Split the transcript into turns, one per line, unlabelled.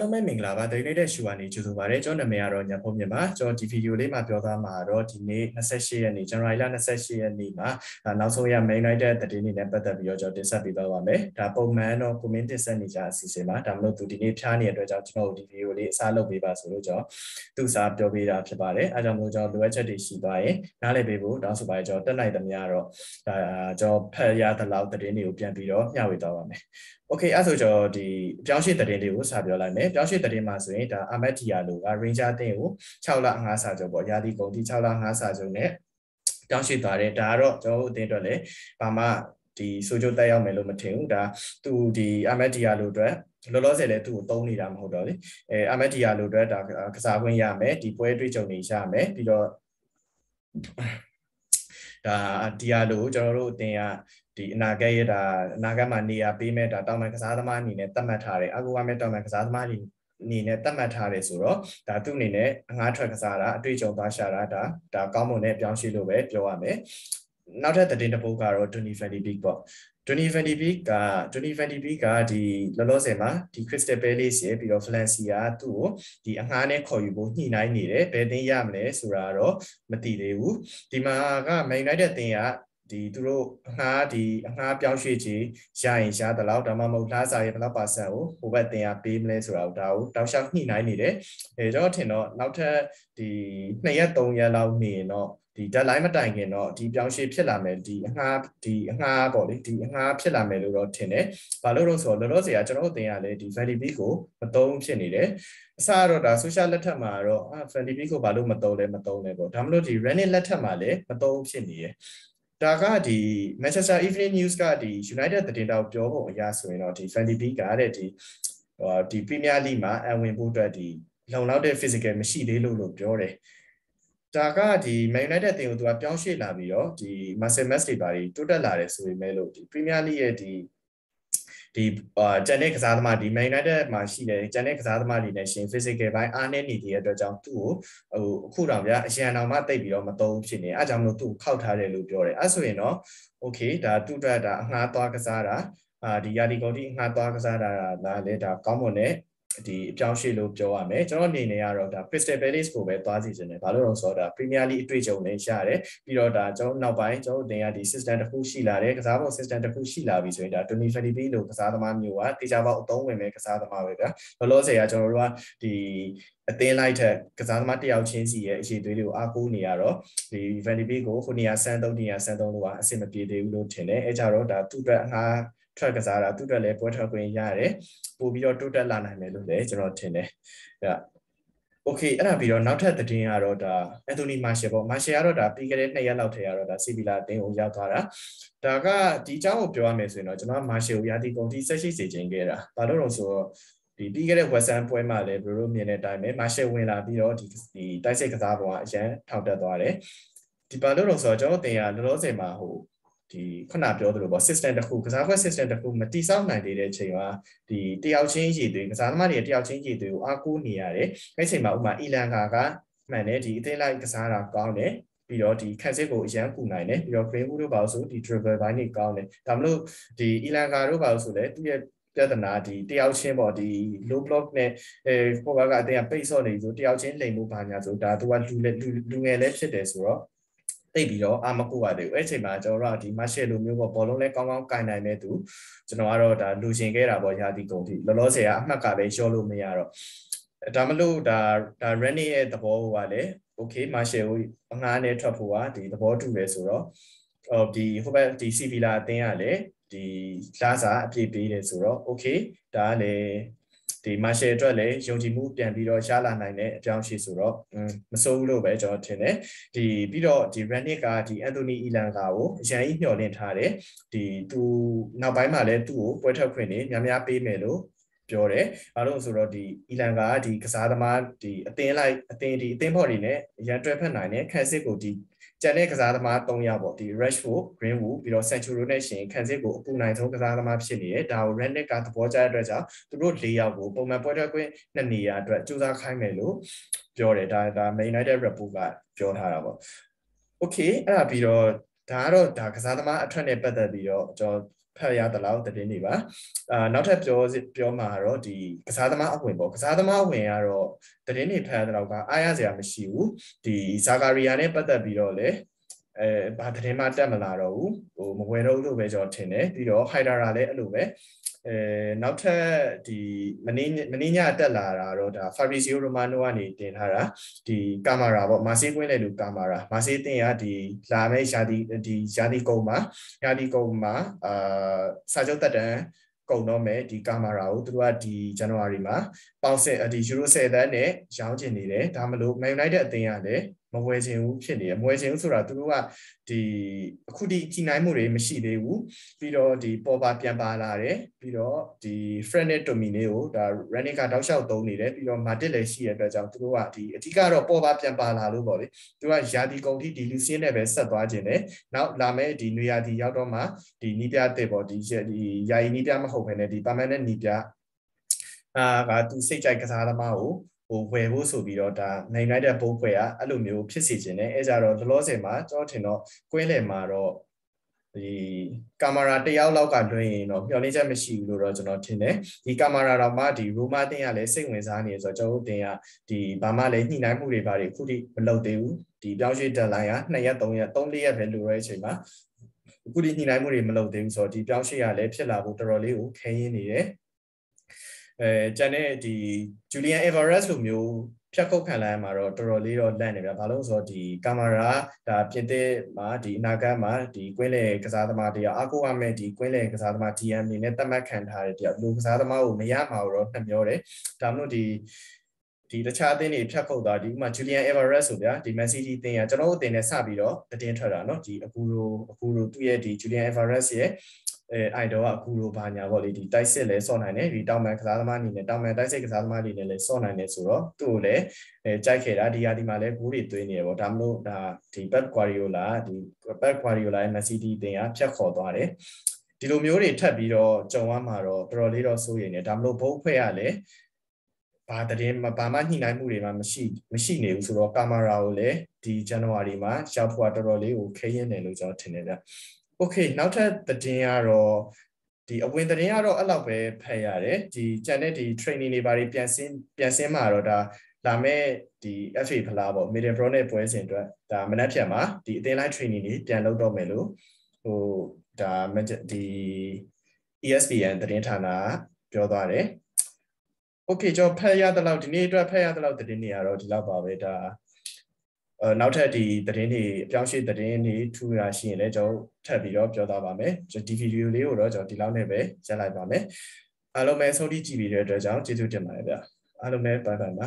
လုံးပဲမင်္ဂလာပါ Dedicated ရှူကနေကြိုဆိုပါရစေကျွန်တော်နာမည်ကတော့ညဖုံးမြင့်ပါကျွန်တော်ဒီဗီဒီယိုလေးမှာပြောသားမှာတော့ဒီနေ့28ရက်နေ့ဇန်နဝါရီလ28ရက်နေ့မှာနောက်ဆုံးရ Main United သတင်းတွေနဲ့ပတ်သက်ပြီးတော့ကျွန်တော်တင်ဆက်ပေးသွားပါမယ်ဒါပုံမှန်တော့ comment တင်ဆက်နေကြအစီအစဉ်ပါဒါမှမဟုတ်သူဒီနေ့ဖြားနေတဲ့အတွက်ကြောင့်ကျွန်တော်ဒီဗီဒီယိုလေးအစားလုပ်ပေးပါဆိုလို့ကျွန်တော်သူ့စားပြောပေးတာဖြစ်ပါတယ်အဲကြောင့်မို့ကျွန်တော်လိုအပ်ချက်တွေရှိသွားရင်နားလည်ပေးဖို့တောင်းဆိုပါရစေကျွန်တော်တက်နိုင်သမျှတော့ဒါကျွန်တော်ဖတ်ရသလောက်သတင်းတွေကိုပြန်ပြီးတော့ညှဝေသွားပါမယ် Okay အဲ့ဆိုကျွန်တော်ဒီပြောင်းရှိတဲ့တင်တွေကိုစာပြောလိုက်မယ်ပြောင်းရှိတဲ့တင်မှာဆိုရင်ဒါအမတ်ဒီယာလိုက Ranger တင်ကို6လ5စာကျော်ပေါ့ရာသီကုန်တိ6လ5စာကျော်နဲ့ပြောင်းရှိသွားတယ်ဒါကတော့ကျွန်တော်တို့အတင်းအတွက်လည်းဘာမှဒီဆိုချိုတက်ရောက်မယ်လို့မထင်ဘူးဒါသူဒီအမတ်ဒီယာလိုအတွက်လောလောဆယ်လည်းသူ့ကိုတုံးနေတာမဟုတ်တော့လေအဲအမတ်ဒီယာလိုအတွက်ဒါကစားခွင့်ရမယ်ဒီပွဲတွေ့ကြုံနေရမယ်ပြီးတော့ဒါဒီယာလိုကျွန်တော်တို့အတင်ကဒီအနာဂတ်ရတာအနာဂတ်မှာနေရာပေးမဲ့ဒါတောင်မဲ့ကစားသမားအနေနဲ့သတ်မှတ်ထားတယ်အကူကမဲ့တောင်မဲ့ကစားသမားအနေနဲ့သတ်မှတ်ထားတယ်ဆိုတော့ဒါသူ့အနေနဲ့အငှားထွက်ကစားတာအတွေ့အကြုံသွားရှာတာဒါဒါကောင်းမွန်တဲ့ပြောင်းရွှေ့လို့ပဲပြောရမယ်နောက်ထပ်သတင်းတစ်ပုဒ်ကတော့2020 big ပေါ့2020 big က2020 big ကဒီလောလောဆယ်မှာဒီ Crystal Palace ရဲ့ပြီးတော့ Valencia သူ့ကိုဒီအငှားနဲ့ခေါ်ယူဖို့ညှိနှိုင်းနေတယ်ဘယ်သင်းရမလဲဆိုတာတော့မသိသေးဘူးဒီမှာက Man United သင်းကဒီသူတို့အငှားဒီအငှားပြောင်းရွှေ့ခြင်းရရင်ရသလောက်ဒါမှမဟုတ်လားစာရဲ့ဘယ်လောက်ပါဆန်ကိုဟိုဘက်တင်ရပေးမလဲဆိုတာကိုဒါကိုတောက်လျှောက်ညှိနှိုင်းနေတယ်အဲကျွန်တော်ထင်တော့နောက်ထပ်ဒီ2ရက်3ရက်လောက်နေရင်တော့ဒီ deadline မတိုင်ခင်တော့ဒီပြောင်းရွှေ့ဖြစ်လာမယ်ဒီအငှားဒီအငှားပေါ့လေဒီအငှားဖြစ်လာမယ်လို့တော့ထင်တယ်။ဘာလို့လို့ဆိုတော့လောလောဆယ်ကကျွန်တော်တို့တင်ရလဲဒီ valid fee ကိုမတုံးဖြစ်နေတယ်။အစတော့ဒါ social လက်ထက်မှာတော့အာ valid fee ကိုဘာလို့မတုံးလဲမတုံးလဲပေါ့။ဒါမှမဟုတ်ဒီ running လက်ထက်မှာလည်းမတုံးဖြစ်နေရဲ့ဒါကဒီ Manchester Evening News ကဒီ United သတင်းတောက်ပြောပုံအရာဆိုရင်တော့ဒီ Van de Beek ကတဲ့ဒီဟိုဒီ Premier League မှာအဝင်ဖို့အတွက်ဒီလုံလောက်တဲ့ physical မရှိသေးလို့လို့ပြောတယ်ဒါကဒီ Man United တင်ကိုသူကပြောင်းရွှေ့လာပြီးတော့ဒီ Marcel Mess တွေပါတွေတိုးတက်လာတယ်ဆိုပေမဲ့လို့ဒီ Premier League ရဲ့ဒီဒီဂျန်တဲ့ကစားသမားဒီ Man United မှာရှိတယ်ဂျန်တဲ့ကစားသမားတွေနဲ့ရှင် physical ဘိုင်းအားနည်းနေတဲ့အတွက်ကြောင့်သူ့ကိုဟိုအခုတော့ဗျာအရန်တော်မှတိတ်ပြီးတော့မသုံးဖြစ်နေအဲအကြောင်းမလို့သူ့ကိုခောက်ထားတယ်လို့ပြောတယ်အဲဆိုရင်တော့ okay ဒါသူ့အတွက်ဒါအငှားသွားကစားတာအာဒီယာဒီကော်တီအငှားသွားကစားတာလားလေဒါကောင်းမွန်တဲ့ဒီအပြောင်းရွှေ့လို့ပြောရမယ်ကျွန်တော်အနေနဲ့ကတော့ဒါ Crystal Palace ကိုပဲသွားစီခြင်းတယ်ဘာလို့လဲဆိုတော့ဒါ Premier League အတွေ့အကြုံလည်းရတယ်ပြီးတော့ဒါကျွန်တော်နောက်ပိုင်းကျွန်တော်တင်ရဒီ system တစ်ခုရှိလာတယ်ကစားပုံ system တစ်ခုရှိလာပြီဆိုရင်ဒါ2023လို့ကစားသမားမျိုးကတေချာပေါက်အသုံးဝင်မဲ့ကစားသမားပဲဗျာလောလောဆယ်ကကျွန်တော်တို့ကဒီအသင်းလိုက်ထက်ကစားသမားတယောက်ချင်းစီရဲ့အရေးသွေးတွေကိုအားကိုးနေရတော့ဒီ Vandy Bay ကိုခုနေရာစမ်းသုံးနေရာစမ်းသုံးလို့ကအဆင်မပြေသေးဘူးလို့ထင်တယ်အဲကြတော့ဒါသူ့အတွက်အငှားထွက်ကစားတာသူ့အတွက်လည်းပွဲထွက်ခွင့်ရတယ်ပို့ပြီးတော့တိုးတက်လာနိုင်မယ်လို့လည်းကျွန်တော်ထင်တယ်အဲ့ဒါ okay အဲ့ဒါပြီးတော့နောက်ထပ်သတင်းကတော့ဒါအန်တိုနီမာရှယ်ပေါ့မာရှယ်ကတော့ဒါပြီးခဲ့တဲ့နှစ်ရက်လောက်ထဲကတော့ဒါစီဗီလာအသင်းကိုရောက်သွားတာဒါကဒီအကြောင်းကိုပြောရမယ်ဆိုရင်တော့ကျွန်တော်မာရှယ်ကိုရာသီကုန်ထိဆက်ရှိစေခြင်းခဲ့တာဘာလို့လဲဆိုတော့ဒီပြီးခဲ့တဲ့ Western ပွဲမှာလည်းတို့တို့မြင်တဲ့အတိုင်းပဲမာရှယ်ဝင်လာပြီးတော့ဒီဒီတိုက်စိတ်ကစားပုံကအရန်ထောက်တက်သွားတယ်ဒီဘာလို့လဲဆိုတော့ကျွန်တော်တင်ရလောလောဆယ်မှာဟိုဒီခုနပြောသလိုပေါ့ system တစ်ခုကစားကွက် system တစ်ခုမတိဆောက်နိုင်သေးတဲ့အချိန်မှာဒီတယောက်ချင်းရည်သွေးကစားသမားတွေတယောက်ချင်းရည်သွေးကိုအားကိုးနေရတယ်အဲ့ဒီအချိန်မှာဥပမာအီလန်ကာကမှန်တယ်ဒီအသေးလိုက်ကစားတာကောင်းတယ်ပြီးတော့ဒီခန့်စစ်ကိုအရန်ပူနိုင်တယ်ပြီးတော့ Greenwood တို့ပါလို့ဆိုဒီ dribble ဘိုင်းနေကောင်းတယ်ဒါမလို့ဒီ Elanga တို့ပါလို့ဆိုလည်းသူ့ရဲ့ပြဿနာဒီတယောက်ချင်းပေါ့ဒီ low block နဲ့အဲပေါ်ဘက်ကအတင်းကပိတ်ဆော့နေပြီဆိုတယောက်ချင်းလိမ်မှုဘာညာဆိုဒါသူကလူလူငယ်လည်းဖြစ်တယ်ဆိုတော့တိတ်ပြီးတော့အမကူပါသေးဘူးအဲ့ချိန်မှာကျွန်တော်တို့ကဒီမရှယ်လိုမျိုးပေါ့ဘောလုံးလဲကောင်းကောင်းကင်နိုင်တဲ့သူကျွန်တော်ကတော့ဒါလူရှင်ခဲ့တာပေါ့ရာသီကုန်ထိလောလောဆယ်ကအမှတ်ကလည်းလျှော့လို့မရတော့ဒါမလို့ဒါဒါ Rennie ရဲ့သဘောကလည်း okay မရှယ်ကိုအငားနဲ့ထွက်ဖို့ကဒီသဘောတူတယ်ဆိုတော့ဟိုဒီဟိုဘက်ဒီ CV လာအတင်းကလည်းဒီလာစာအပြည့်ပေးတယ်ဆိုတော့ okay ဒါကလည်းဒီ Marshall အတွက်လည်းယုံကြည်မှုပြန်ပြီးတော့ရလာနိုင်တဲ့အကြောင်းရှိဆိုတော့မစိုးဘူးလို့ပဲကျွန်တော်ထင်တယ်ဒီပြီးတော့ဒီ Ranick ကဒီ Anthony Elanga ကိုအရန်ကြီးမျှော်လင့်ထားတယ်ဒီသူနောက်ပိုင်းမှာလည်းသူ့ကိုပွဲထွက်ခွင့်နေများများပေးမယ်လို့ပြောတယ်။ဘာလို့ဆိုတော့ဒီအီလန်ကဒီကစားသမားဒီအတင်းလိုက်အတင်းဒီအတင်းဖော်တွေနဲ့ရန်တွဲဖက်နိုင်တဲ့ခန့်စစ်ကိုဒီကျန်တဲ့ကစားသမား၃ယောက်ပေါ့ဒီ Rashford Greenwood ပြီးတော့ Sancho နဲ့ရှင်ခန်းစစ်ကိုအပူနိုင်ဆုံးကစားသမားဖြစ်နေတယ်ဒါကို Rednick ကသဘောကျတဲ့အတွက်ကြောင့်သူတို့၄ယောက်ကိုပုံမှန်ပွဲထွက်ခွင့်နှစ်နေရာအတွက်စူးစမ်းခိုင်းမယ်လို့ပြောတယ်ဒါဒါ Man United report ကပြောထားတာပေါ့ Okay အဲ့ဒါပြီးတော့ဒါကတော့ဒါကစားသမားအထွက်နဲ့ပတ်သက်ပြီးတော့ကျွန်တော်ဖတ်ရသလောက်သတင်းတွေပါအာနောက်ထပ်ပြောပြောမှာတော့ဒီကစားသမားအဝင်ပေါ့ကစားသမားအဝင်ကတော့သတင်းတွေဖတ်ရသလောက်ကအားရစရာမရှိဘူးဒီဇာကာရီယာနဲ့ပတ်သက်ပြီးတော့လေအဲဘာသတင်းမှတက်မလာတော့ဘူးဟိုမဝယ်တော့ဘူးလို့ပဲကျွန်တော်ထင်တယ်ပြီးတော့ဟိုက်ဒါရာလည်းအဲ့လိုပဲအဲနောက်ထပ်ဒီမင်းမင်းညတက်လာတာတော့ဒါ Fabrizio Romano ကနေတင်ထားတာဒီကာမရာပေါ့မာဆေးကွင်းလေလူကာမရာမာဆေးတင်ရဒီလာမဲ့ယာတီဒီယာတီကုံမှာယာတီကုံမှာအာစာချုပ်တက်တန်းကုန်တော့မယ်ဒီကာမရာကိုသူတို့ကဒီ January မှာပေါင်စင်ဒီယူရို10တန်းနဲ့ရောင်းချင်နေတယ်ဒါမလို့ Man United အသင်းကလည်းမဝယ်ချင်ဘူးဖြစ်နေတယ်မဝယ်ချင်ဘူးဆိုတာသူတို့ကဒီအခုဒီကြီးနိုင်မှုတွေမရှိသေးဘူးပြီးတော့ဒီပေါ်ပါပြန်ပါလာတယ်ပြီးတော့ဒီ Frenet Domine ကိုဒါ Ranica တောက်လျှောက်သုံးနေတယ်ပြီးတော့ Matic လည်းရှိရတဲ့အတွက်ကြောင့်သူတို့ကဒီအဓိကတော့ပေါ်ပါပြန်ပါလာလို့ပေါ့လေသူကယာတီကုန်ထိဒီ Lucien နဲ့ပဲဆက်သွားခြင်းတယ်နောက်လာမယ့်ဒီနွေရာသီရောက်တော့မှဒီနီးပြတဲ့ပေါ့ဒီဒီယာယီနီးပြမဟုတ်ဘဲနဲ့ဒီ permanent နီးပြကသူစိတ်ကြိုက်ကစားသမားကိုဟိုဝယ်ဖို့ဆိုပြီးတော့ဒါနိုင်လိုက်တဲ့ပုံဖွဲ့ကအဲ့လိုမျိုးဖြစ်စီခြင်းနဲ့အဲကြတော့ဒလောစင်မှာကျွန်တော်ထင်တော့ကွင်းလယ်မှာတော့ဒီကင်မရာတယောက်လောက်ကလွှင့်ရင်တော့မျှော်လင့်ချက်မရှိဘူးလို့တော့ကျွန်တော်ထင်တယ်ဒီကင်မရာတော့မှဒီရိုမာတင်ကလည်းစိတ်ဝင်စားနေဆိုတော့ကျွန်တော်တင်ကဒီဘာမှလည်းညှိနှိုင်းမှုတွေဘာတွေအခုထိမလုပ်သေးဘူးဒီပြောင်းရွှေ့ deadline က2ရက်3ရက်3-4ရက်ပဲလိုရတဲ့အချိန်မှာအခုဒီညှိနှိုင်းမှုတွေမလုပ်သေးဘူးဆိုတော့ဒီပြောင်းရွှေ့ရလည်းဖြစ်လာဖို့တော်တော်လေးကိုခဲရင်းနေတယ်အဲကျန်တဲ့ဒီဂျူလီယန်အေဗာရက်စ်လိုမျိုးဖြတ်ခုတ်ခံလိုက်မှာတော့တော်တော်လေးတော့လန့်နေဗျာဘာလို့ဆိုတော့ဒီကင်မရာဒါပြင်သစ်မှာဒီအနာဂတ်မှာဒီကွင်းလေကစားသမားတရားအကူအမဲ့ဒီကွင်းလေကစားသမား DM နေနဲ့တတ်မှတ်ခံထားတဲ့တရားလူကစားသမားကိုမရမှာတော့နှမျောတယ်ဒါမှမဟုတ်ဒီဒီတခြားအသင်းတွေဖြတ်ခုတ်တာဒီဥမာ Julian Alvarez ဆိုဗျာဒီ Man City အသင်းကကျွန်တော်တို့အသင်းနဲ့စပြီးတော့တည်င်းထွက်တာเนาะဒီအကူရိုအကူရိုသူ့ရဲ့ဒီ Julian Alvarez ရဲ့အဲ idol ကအခုလိုဘာညာပေါ့လေဒီတိုက်စစ်လဲစော့နိုင်တယ်ဒီတောင်မန်ကစားသမားအနေနဲ့တောင်မန်တိုက်စစ်ကစားသမားအနေနဲ့လဲစော့နိုင်တယ်ဆိုတော့သူ့ကိုလည်းအဲကြိုက်ခဲ့တာဒီဟာဒီမှာလဲဂိုးတွေသွင်းနေရပေါ့ဒါမလို့ဒါဒီ Pep Guardiola ဒီ Pep Guardiola ရဲ့ Man City တင်ကဖြတ်ခေါ်သွားတယ်ဒီလိုမျိုးတွေထပ်ပြီးတော့ကြုံရမှာတော့တော်တော်လေးတော့စိုးရိမ်နေဒါမလို့ဘုတ်ဖွဲ့ကလည်းဘာတည်းမဘာမှညှိနှိုင်းမှုတွေမှမရှိမရှိနေဘူးဆိုတော့ကာမရာကိုလည်းဒီဇန်နဝါရီမှာရောက်ဖို့ကတော်တော်လေးကိုခဲရင်းတယ်လို့ကျွန်တော်ထင်တယ်ဗျโอเคနောက်ထပ်သတင်းကတော့ဒီအဝင်သတင်းကတော့အဲ့လောက်ပဲဖတ်ရတယ်ဒီ channel ဒီ training တွေဘာတွေပြန်ဆင်းပြန်ဆင်းမှာတော့ဒါလာမဲ့ဒီ FA ဖလားပေါ့ Medium Pro နဲ့ပွဲစဉ်အတွက်ဒါမနက်ဖြန်မှာဒီအသင်းလိုက် training တွေပြန်လုပ်တော့မယ်လို့ဟိုဒါဒီ ESPN သတင်းဌာနပြောသွားတယ်။ Okay ကျွန်တော်ဖတ်ရတဲ့လောက်ဒီနေ့အတွက်ဖတ်ရတဲ့လောက်သတင်းတွေကတော့ဒီလောက်ပါပဲဒါအဲနောက်ထပ်ဒီသတင်းတွေအပြောင်းရွှေ့သတင်းတွေထူတာရှိရင်လည်းကျွန်တော်ထပ်ပြီးတော့ပြောသားပါမယ်ကျွန်တော်ဒီဗီဒီယိုလေးကိုတော့ကျွန်တော်ဒီလောက်နဲ့ပဲရက်လိုက်ပါမယ်အားလုံးပဲဆုံးထိကြည့်ပြီးတဲ့အတွက်ကြောင့်ကျေးဇူးတင်ပါတယ်ဗျအားလုံးပဲဘိုင်ဘိုင်ပါ